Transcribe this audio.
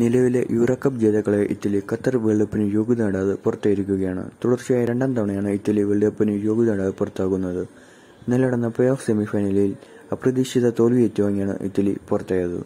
നിലവിലെ യൂറോകപ്പ് ജേതാക്കളെ Italy Qatar world കപ്പിന് യോഗ്യത നേടാതെ പുറത്തായിരിക്കുകയാണ് തുടർച്ചയായ രണ്ടാം തവണയാണ് ഇറ്റലി വേൾഡ് കപ്പിന് യോഗ്യത നേടാതെ പുറത്താകുന്നത് ഇന്നലെ നടന്ന പ്ലേ ഓഫ് സെമിഫൈനലിൽ അപ്രതീക്ഷിത തോൽവി ഏറ്റുവാങ്ങിയാണ് ഇറ്റലി പുറത്തായത്